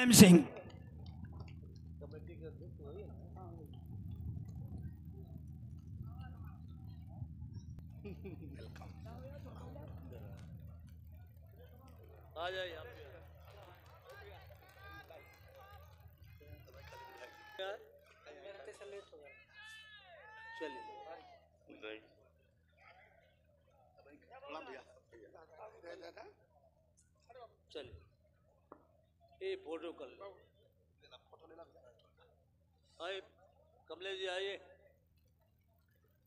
M Singh. Yeah. ये photo कर लो आए कमले जी आइए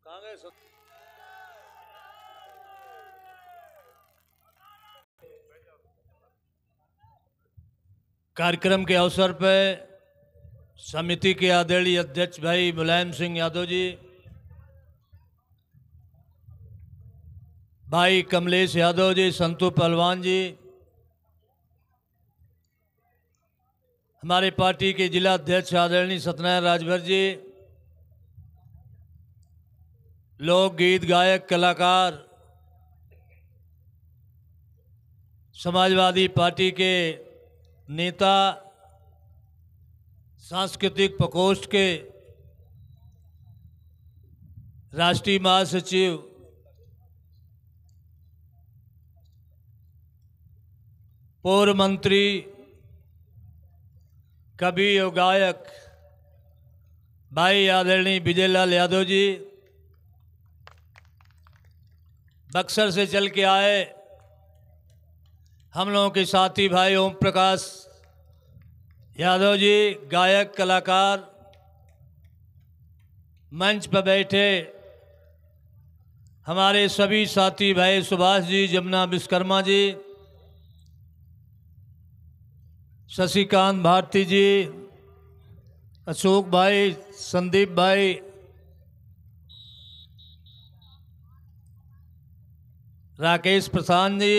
कहाँ गए सब कार्यक्रम के अवसर पर समिति के आदरणीय अध्यक्ष भाई मुलायम सिंह यादव जी भाई कमलेश यादव जी संतू पहलवान जी हमारे पार्टी के जिला अध्यक्ष आदरणीय सत्यनारायण राजभर जी लोक गीत गायक कलाकार समाजवादी पार्टी के नेता सांस्कृतिक प्रकोष्ठ के राष्ट्रीय महासचिव पूर्व मंत्री कवि और गायक भाई आदरणीय विजयलाल यादव जी बक्सर से चल के आए हम लोगों के साथी भाई ओम प्रकाश यादव जी गायक कलाकार मंच पर बैठे हमारे सभी साथी भाई सुभाष जी जमुना विश्वकर्मा जी शशिकांत भारती जी अशोक भाई संदीप भाई राकेश प्रसाद जी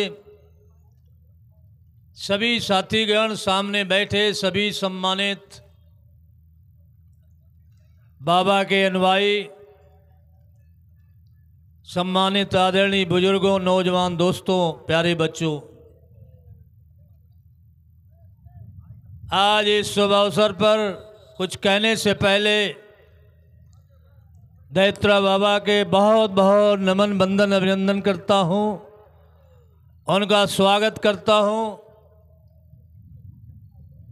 सभी साथीगण सामने बैठे सभी सम्मानित बाबा के अनुवाई सम्मानित आदरणीय बुजुर्गों नौजवान दोस्तों प्यारे बच्चों आज इस शुभ अवसर पर कुछ कहने से पहले दैत्रा बाबा के बहुत बहुत नमन बंदन अभिनंदन करता हूँ उनका स्वागत करता हूँ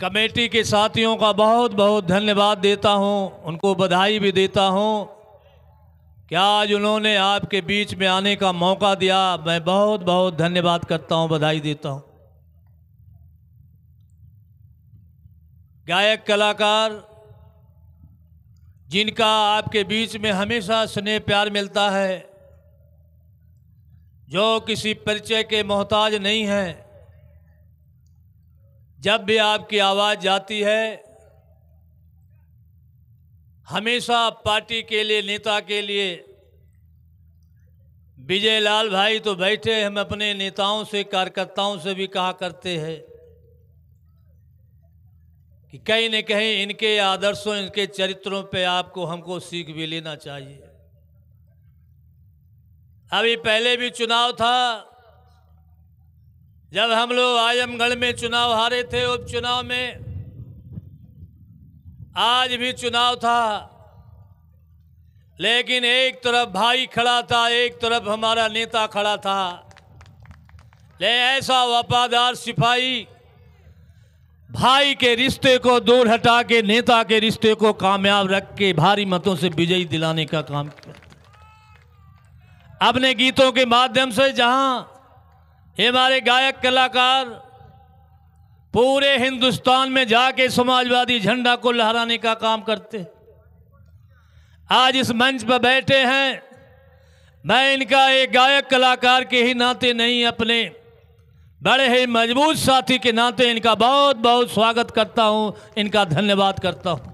कमेटी के साथियों का बहुत बहुत धन्यवाद देता हूँ उनको बधाई भी देता हूँ कि आज उन्होंने आपके बीच में आने का मौका दिया मैं बहुत बहुत धन्यवाद करता हूँ बधाई देता हूँ गायक कलाकार जिनका आपके बीच में हमेशा स्नेह प्यार मिलता है जो किसी परिचय के मोहताज नहीं हैं जब भी आपकी आवाज़ जाती है हमेशा पार्टी के लिए नेता के लिए विजय लाल भाई तो बैठे हम अपने नेताओं से कार्यकर्ताओं से भी कहा करते हैं कि कहीं न कहीं इनके आदर्शों इनके चरित्रों पे आपको हमको सीख भी लेना चाहिए अभी पहले भी चुनाव था जब हम लोग आजमगढ़ में चुनाव हारे थे उपचुनाव में आज भी चुनाव था लेकिन एक तरफ भाई खड़ा था एक तरफ हमारा नेता खड़ा था ले ऐसा वफादार सिपाही भाई के रिश्ते को दूर हटा के नेता के रिश्ते को कामयाब रख के भारी मतों से विजयी दिलाने का काम किया अपने गीतों के माध्यम से जहां ये हमारे गायक कलाकार पूरे हिंदुस्तान में जाके समाजवादी झंडा को लहराने का काम करते आज इस मंच पर बैठे हैं मैं इनका एक गायक कलाकार के ही नाते नहीं अपने बड़े ही मजबूत साथी के नाते इनका बहुत बहुत स्वागत करता हूँ इनका धन्यवाद करता हूँ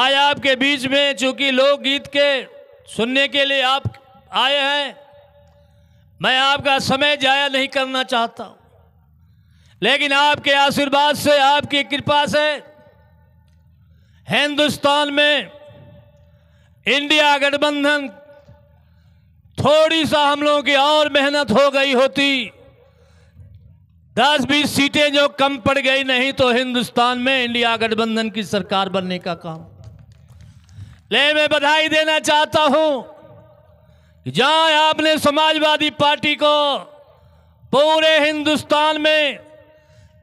आज आपके बीच में चूंकि लोकगीत के सुनने के लिए आप आए हैं मैं आपका समय जाया नहीं करना चाहता हूं लेकिन आपके आशीर्वाद से आपकी कृपा से हिंदुस्तान में इंडिया गठबंधन थोड़ी सा हम लोगों की और मेहनत हो गई होती दस बीस सीटें जो कम पड़ गई नहीं तो हिंदुस्तान में इंडिया गठबंधन की सरकार बनने का काम ले मैं बधाई देना चाहता हूं जहां आपने समाजवादी पार्टी को पूरे हिंदुस्तान में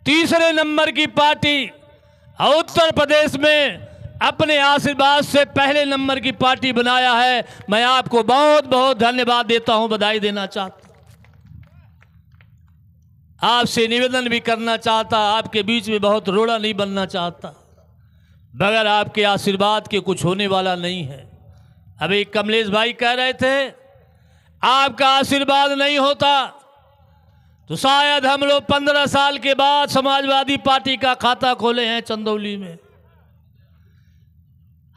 तीसरे नंबर की पार्टी उत्तर प्रदेश में अपने आशीर्वाद से पहले नंबर की पार्टी बनाया है मैं आपको बहुत बहुत धन्यवाद देता हूं बधाई देना चाहता आपसे निवेदन भी करना चाहता आपके बीच में बहुत रोड़ा नहीं बनना चाहता बगैर आपके आशीर्वाद के कुछ होने वाला नहीं है अभी कमलेश भाई कह रहे थे आपका आशीर्वाद नहीं होता तो शायद हम लोग पंद्रह साल के बाद समाजवादी पार्टी का खाता खोले हैं चंदौली में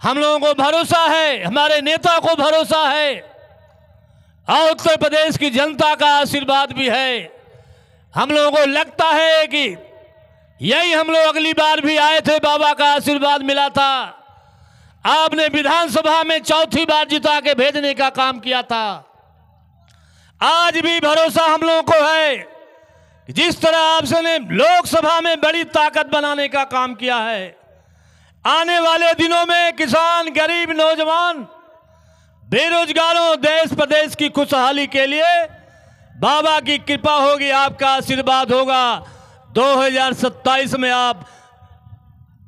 हम लोगों को भरोसा है हमारे नेता को भरोसा है और उत्तर प्रदेश की जनता का आशीर्वाद भी है हम लोगों को लगता है कि यही हम लोग अगली बार भी आए थे बाबा का आशीर्वाद मिला था आपने विधानसभा में चौथी बार जिता के भेजने का काम किया था आज भी भरोसा हम लोगों को है जिस तरह आपने लोकसभा में बड़ी ताकत बनाने का काम किया है आने वाले दिनों में किसान गरीब नौजवान बेरोजगारों देश प्रदेश की खुशहाली के लिए बाबा की कृपा होगी आपका आशीर्वाद होगा 2027 में आप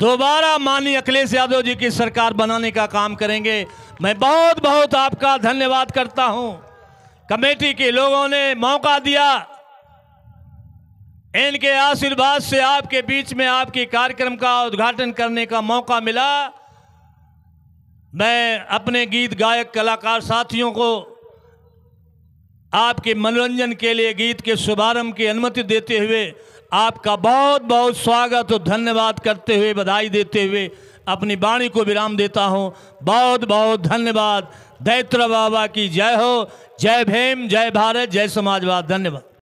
दोबारा माननीय अखिलेश यादव जी की सरकार बनाने का काम करेंगे मैं बहुत बहुत आपका धन्यवाद करता हूं कमेटी के लोगों ने मौका दिया इनके आशीर्वाद से आपके बीच में आपके कार्यक्रम का उद्घाटन करने का मौका मिला मैं अपने गीत गायक कलाकार साथियों को आपके मनोरंजन के लिए गीत के शुभारंभ की अनुमति देते हुए आपका बहुत बहुत स्वागत और धन्यवाद करते हुए बधाई देते हुए अपनी वाणी को विराम देता हूँ बहुत बहुत धन्यवाद दैत्र बाबा की जय हो जय भीम जय भारत जय समाजवाद धन्यवाद